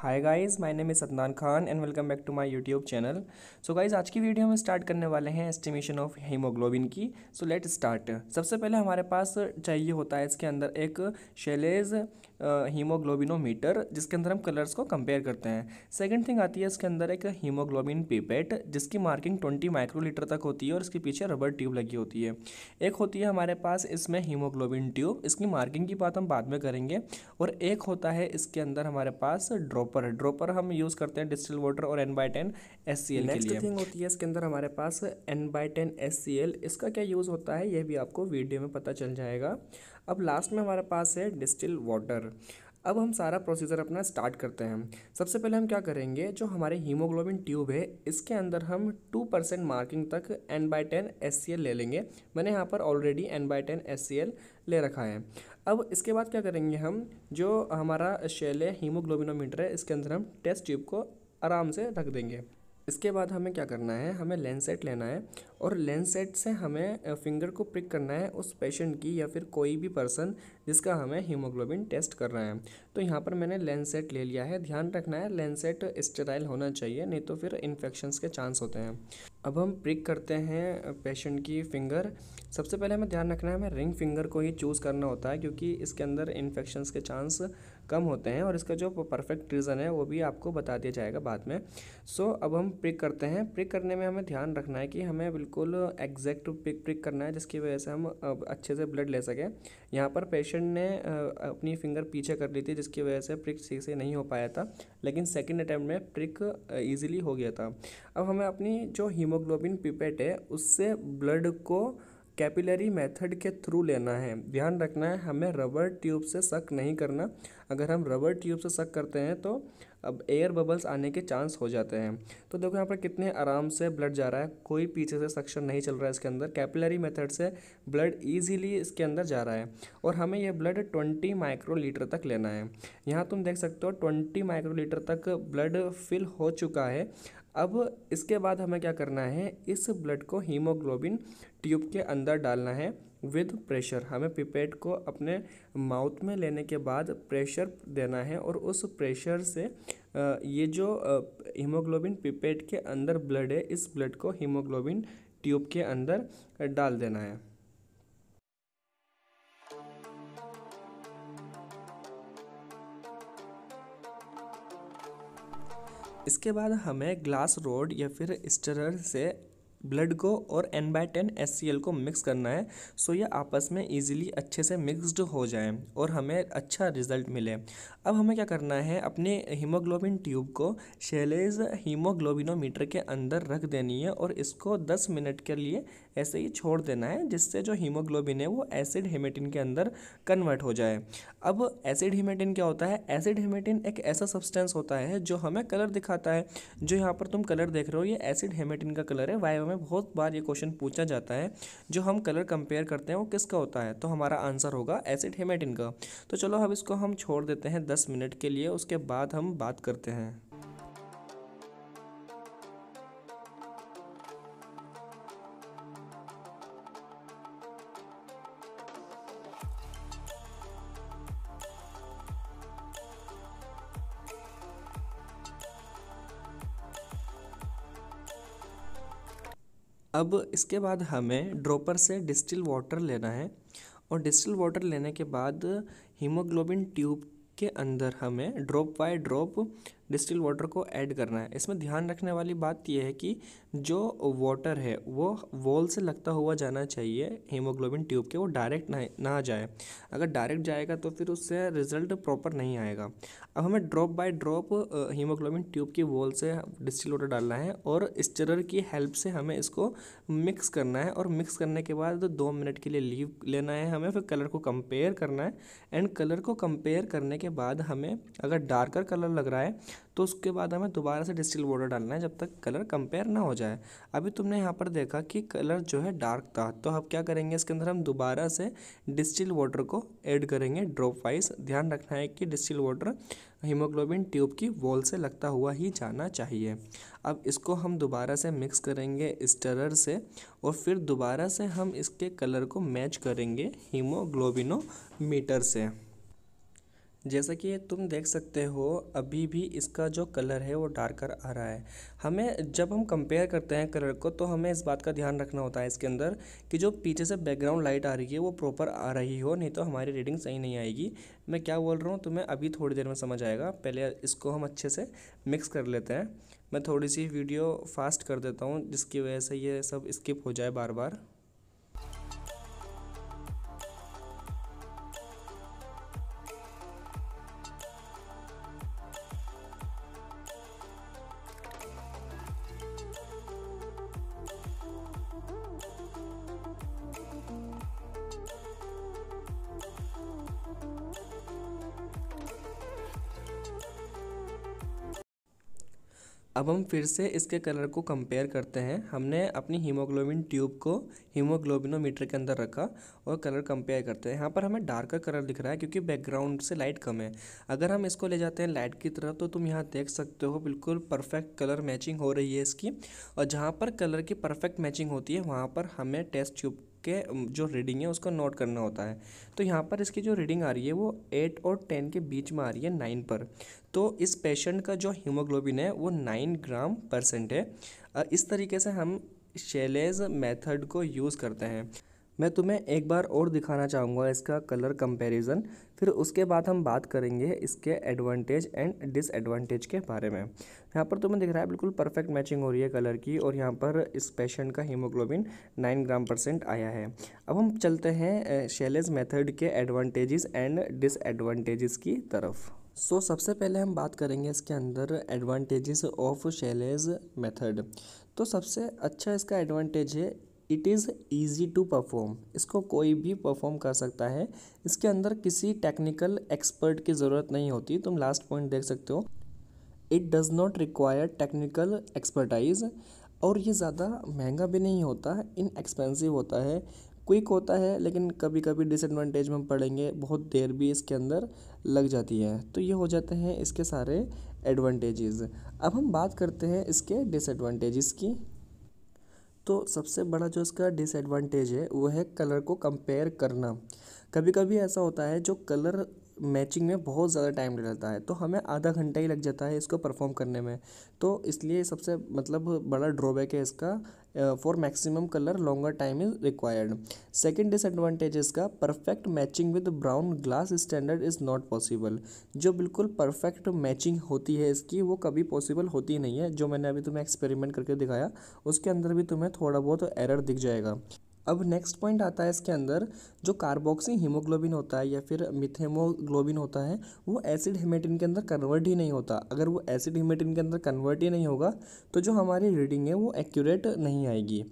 hi guys my name is Sadnan Khan and welcome back to my YouTube channel so guys आज की video में start करने वाले हैं एस्टिमेशन ऑफ हीमोग्लोबिन की सो लेट स्टार्ट सबसे पहले हमारे पास चाहिए होता है इसके अंदर एक शेलेज हीमोग्लोबिनोमीटर जिसके अंदर हम कलर्स को कंपेयर करते हैं सेकेंड थिंग आती है इसके अंदर एक हीमोग्लोबिन पिपेट जिसकी मार्किंग ट्वेंटी माइक्रोलीटर तक होती है और इसके पीछे रबर ट्यूब लगी होती है एक होती है हमारे पास इसमें हीमोग्लोबिन ट्यूब इसकी मार्किंग की बात हम बाद में करेंगे और एक होता है इसके अंदर हमारे पास ड्रॉप ड्रॉपर है ड्रॉपर हम यूज़ करते हैं डिस्टिल वाटर और N by ten S C L next thing होती है इसके अंदर हमारे पास N by ten S C L इसका क्या यूज़ होता है यह भी आपको वीडियो में पता चल जाएगा अब लास्ट में हमारे पास है डिस्टिल वाटर अब हम सारा प्रोसीजर अपना स्टार्ट करते हैं सबसे पहले हम क्या करेंगे जो हमारे हीमोग्लोबिन ट्यूब है इसके अंदर हम टू परसेंट मार्किंग तक N by ten S C L ले लेंगे मैंने यहाँ पर already N by ten S C L ले रखा है अब इसके बाद क्या करेंगे हम जो हमारा शैल है हीमोग्लोबिनोमीटर है इसके अंदर हम टेस्ट ट्यूब को आराम से रख देंगे इसके बाद हमें क्या करना है हमें सेट लेना है और सेट से हमें फिंगर को प्रिक करना है उस पेशेंट की या फिर कोई भी पर्सन जिसका हमें हीमोग्लोबिन टेस्ट करना है तो यहाँ पर मैंने लेंस सेट ले लिया है ध्यान रखना है सेट स्टेराइल होना चाहिए नहीं तो फिर इन्फेक्शन्स के चांस होते हैं अब हम प्रिक करते हैं पेशेंट की फिंगर सबसे पहले हमें ध्यान रखना है हमें रिंग फिंगर को ही चूज़ करना होता है क्योंकि इसके अंदर इन्फेक्शन के चांस कम होते हैं और इसका जो परफेक्ट रीज़न है वो भी आपको बता दिया जाएगा बाद में सो so, अब हम पिक करते हैं पिक करने में हमें ध्यान रखना है कि हमें बिल्कुल एग्जैक्ट पिक पिक करना है जिसकी वजह से हम अच्छे से ब्लड ले सकें यहाँ पर पेशेंट ने अपनी फिंगर पीछे कर ली थी जिसकी वजह से प्रिक ठीक से नहीं हो पाया था लेकिन सेकेंड अटैम्प्ट में प्रिक ईजिली हो गया था अब हमें अपनी जो हीमोग्लोबिन पिपेट है उससे ब्लड को कैपिलरी मेथड के थ्रू लेना है ध्यान रखना है हमें रबर ट्यूब से शक नहीं करना अगर हम रबर ट्यूब से शक करते हैं तो अब एयर बबल्स आने के चांस हो जाते हैं तो देखो यहाँ पर कितने आराम से ब्लड जा रहा है कोई पीछे से सक्शन नहीं चल रहा है इसके अंदर कैपिलरी मेथड से ब्लड इजीली इसके अंदर जा रहा है और हमें यह ब्लड 20 माइक्रोलीटर तक लेना है यहाँ तुम देख सकते हो 20 माइक्रोलीटर तक ब्लड फिल हो चुका है अब इसके बाद हमें क्या करना है इस ब्लड को हीमोग्लोबिन ट्यूब के अंदर डालना है विद प्रेशर हमें पिपेट को अपने माउथ में लेने के बाद प्रेशर देना है और उस प्रेशर से ये जो हीमोग्लोबिन पिपेट के अंदर ब्लड है इस ब्लड को हीमोग्लोबिन ट्यूब के अंदर डाल देना है इसके बाद हमें ग्लास रोड या फिर स्टरर से ब्लड को और एन बाई टेन एस को मिक्स करना है सो ये आपस में ईजिली अच्छे से मिक्सड हो जाए और हमें अच्छा रिजल्ट मिले अब हमें क्या करना है अपने हीमोग्लोबिन ट्यूब को शेलेज हीमोग्लोबिनोमीटर के अंदर रख देनी है और इसको 10 मिनट के लिए ऐसे ही छोड़ देना है जिससे जो हीमोग्लोबिन है वो एसिड हेमेटिन के अंदर कन्वर्ट हो जाए अब एसिड हेमेटिन क्या होता है एसिड हेमेटिन एक ऐसा सब्सटेंस होता है जो हमें कलर दिखाता है जो यहाँ पर तुम कलर देख रहे हो ये एसिड हेमेटिन का कलर है वाई में बहुत बार ये क्वेश्चन पूछा जाता है जो हम कलर कंपेयर करते हैं वो किसका होता है तो हमारा आंसर होगा एसिड हेमेटिन का तो चलो अब इसको हम छोड़ देते हैं दस मिनट के लिए उसके बाद हम बात करते हैं अब इसके बाद हमें ड्रॉपर से डिस्टिल वाटर लेना है और डिस्टिल वाटर लेने के बाद हीमोग्लोबिन ट्यूब के अंदर हमें drop by drop distil water को ऐड करना है इसमें ध्यान रखने वाली बात यह है कि जो वाटर है वो वॉल से लगता हुआ जाना चाहिए हीमोग्लोबिन ट्यूब के वो डायरेक्ट ना ना जाए अगर डायरेक्ट जाएगा तो फिर उससे रिजल्ट प्रॉपर नहीं आएगा अब हमें drop by drop haemoglobin tube की वॉल से डिस्टिल वाटर डालना है और स्टिरर की हेल्प से हमें इसको मिक्स करना है और मिक्स करने के बाद तो दो मिनट के लिए लीव लेना है हमें फिर कलर को कंपेयर करना है एंड कलर को कंपेयर करने के बाद हमें अगर डार्कर कलर लग रहा है तो उसके बाद हमें दोबारा से डिस्टिल वाटर डालना है जब तक कलर कंपेयर ना हो जाए अभी तुमने यहाँ पर देखा कि कलर जो है डार्क था तो हम क्या करेंगे इसके अंदर हम दोबारा से डिस्टिल वाटर को ऐड करेंगे ड्रॉप वाइज ध्यान रखना है कि डिस्टिल वाटर हीमोग्लोबिन ट्यूब की वॉल से लगता हुआ ही जाना चाहिए अब इसको हम दोबारा से मिक्स करेंगे स्टरर से और फिर दोबारा से हम इसके कलर को मैच करेंगे हीमोग्लोबिनोमीटर से जैसा कि तुम देख सकते हो अभी भी इसका जो कलर है वो डार्कर आ रहा है हमें जब हम कंपेयर करते हैं कलर को तो हमें इस बात का ध्यान रखना होता है इसके अंदर कि जो पीछे से बैकग्राउंड लाइट आ रही है वो प्रॉपर आ रही हो नहीं तो हमारी रीडिंग सही नहीं आएगी मैं क्या बोल रहा हूँ तुम्हें अभी थोड़ी देर में समझ आएगा पहले इसको हम अच्छे से मिक्स कर लेते हैं मैं थोड़ी सी वीडियो फास्ट कर देता हूँ जिसकी वजह से ये सब स्किप हो जाए बार बार अब हम फिर से इसके कलर को कंपेयर करते हैं हमने अपनी हीमोग्लोबिन ट्यूब को हीमोग्लोबिनोमीटर के अंदर रखा और कलर कंपेयर करते हैं यहाँ पर हमें डार्कर कलर दिख रहा है क्योंकि बैकग्राउंड से लाइट कम है अगर हम इसको ले जाते हैं लाइट की तरफ तो तुम यहाँ देख सकते हो बिल्कुल परफेक्ट कलर मैचिंग हो रही है इसकी और जहाँ पर कलर की परफेक्ट मैचिंग होती है वहाँ पर हमें टेस्ट ट्यूब उसके जो रीडिंग है उसको नोट करना होता है तो यहाँ पर इसकी जो रीडिंग आ रही है वो एट और टेन के बीच में आ रही है नाइन पर तो इस पेशेंट का जो हीमोग्लोबिन है वो नाइन ग्राम परसेंट है इस तरीके से हम शेलेज मेथड को यूज़ करते हैं मैं तुम्हें एक बार और दिखाना चाहूँगा इसका कलर कंपैरिजन फिर उसके बाद हम बात करेंगे इसके एडवांटेज एंड डिसएडवांटेज के बारे में यहाँ पर तुम्हें दिख रहा है बिल्कुल परफेक्ट मैचिंग हो रही है कलर की और यहाँ पर इस पेशेंट का हीमोग्लोबिन नाइन ग्राम परसेंट आया है अब हम चलते हैं शेलेज मेथड के एडवांटेजेस एंड डिसएडवांटेजेस की तरफ सो so, सबसे पहले हम बात करेंगे इसके अंदर एडवांटेजेस ऑफ शेलेज मेथड तो सबसे अच्छा इसका एडवांटेज है it is easy to perform इसको कोई भी परफॉर्म कर सकता है इसके अंदर किसी टेक्निकल एक्सपर्ट की ज़रूरत नहीं होती तुम लास्ट पॉइंट देख सकते हो it does not require technical expertise और ये ज़्यादा महंगा भी नहीं होता इन एक्सपेंसिव होता है क्विक होता है लेकिन कभी कभी डिसएडवांटेज में हम बहुत देर भी इसके अंदर लग जाती है तो ये हो जाते हैं इसके सारे एडवांटेजेस अब हम बात करते हैं इसके डिसएडवांटेजेस की तो सबसे बड़ा जो इसका डिसएडवांटेज है वो है कलर को कंपेयर करना कभी कभी ऐसा होता है जो कलर मैचिंग में बहुत ज़्यादा टाइम ले जाता है तो हमें आधा घंटा ही लग जाता है इसको परफॉर्म करने में तो इसलिए सबसे मतलब बड़ा ड्रॉबैक है इसका for maximum colour longer time is required second disadvantage इसका perfect matching with brown glass standard is not possible जो बिल्कुल परफेक्ट मैचिंग होती है इसकी वो कभी पॉसिबल होती नहीं है जो मैंने अभी तुम्हें एक्सपेरिमेंट करके दिखाया उसके अंदर भी तुम्हें थोड़ा बहुत एरर दिख जाएगा अब नेक्स्ट पॉइंट आता है इसके अंदर जो कार्बोक्सी हीमोग्लोबिन होता है या फिर मिथेमोग्लोबिन होता है वो एसिड हेमेटिन के अंदर कन्वर्ट ही नहीं होता अगर वो एसिड हेमेटिन के अंदर कन्वर्ट ही नहीं होगा तो जो हमारी रीडिंग है वो एक्यूरेट नहीं आएगी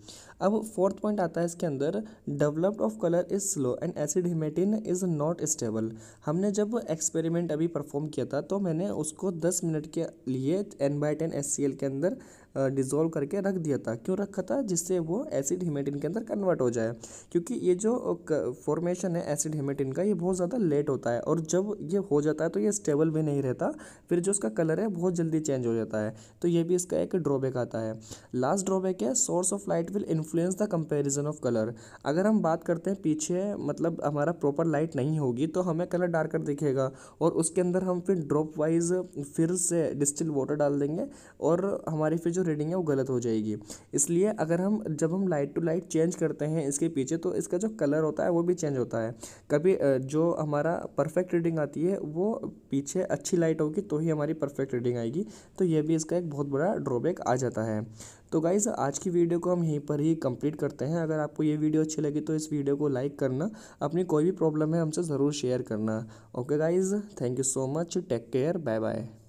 अब फोर्थ पॉइंट आता है इसके अंदर developed of colour is slow and acid haematin is not stable हमने जब एक्सपेरिमेंट अभी परफॉर्म किया था तो मैंने उसको दस मिनट के लिए एन बाई टेन एस के अंदर डिज़ोल्व करके रख दिया था क्यों रखा था जिससे वो एसिड हिमेटिन के अंदर कन्वर्ट हो जाए क्योंकि ये जो फॉर्मेशन है एसिड हिमेटिन का ये बहुत ज़्यादा लेट होता है और जब ये हो जाता है तो ये स्टेबल भी नहीं रहता फिर जो उसका कलर है बहुत जल्दी चेंज हो जाता है तो ये भी इसका एक ड्रॉबैक आता है लास्ट ड्रॉबैक है source of light will influence the comparison of colour अगर हम बात करते हैं पीछे मतलब हमारा प्रॉपर लाइट नहीं होगी तो हमें कलर डार्कर दिखेगा और उसके अंदर हम फिर ड्रॉप वाइज फिर से डिस्टिल वाटर डाल देंगे और हमारी फिर जो रीडिंग है वो गलत हो जाएगी इसलिए अगर हम जब हम लाइट टू लाइट चेंज करते हैं इसके पीछे तो इसका जो कलर होता है वो भी चेंज होता है कभी जो हमारा परफेक्ट रीडिंग आती है वो पीछे अच्छी लाइट होगी तो ही हमारी परफेक्ट रीडिंग आएगी तो ये भी इसका एक बहुत बड़ा ड्रॉबैक आ जाता है तो गाइज़ आज की वीडियो को हम यहीं पर ही कंप्लीट करते हैं अगर आपको ये वीडियो अच्छी लगी तो इस वीडियो को लाइक करना अपनी कोई भी प्रॉब्लम है हमसे ज़रूर शेयर करना okay guys thank you so much take care bye bye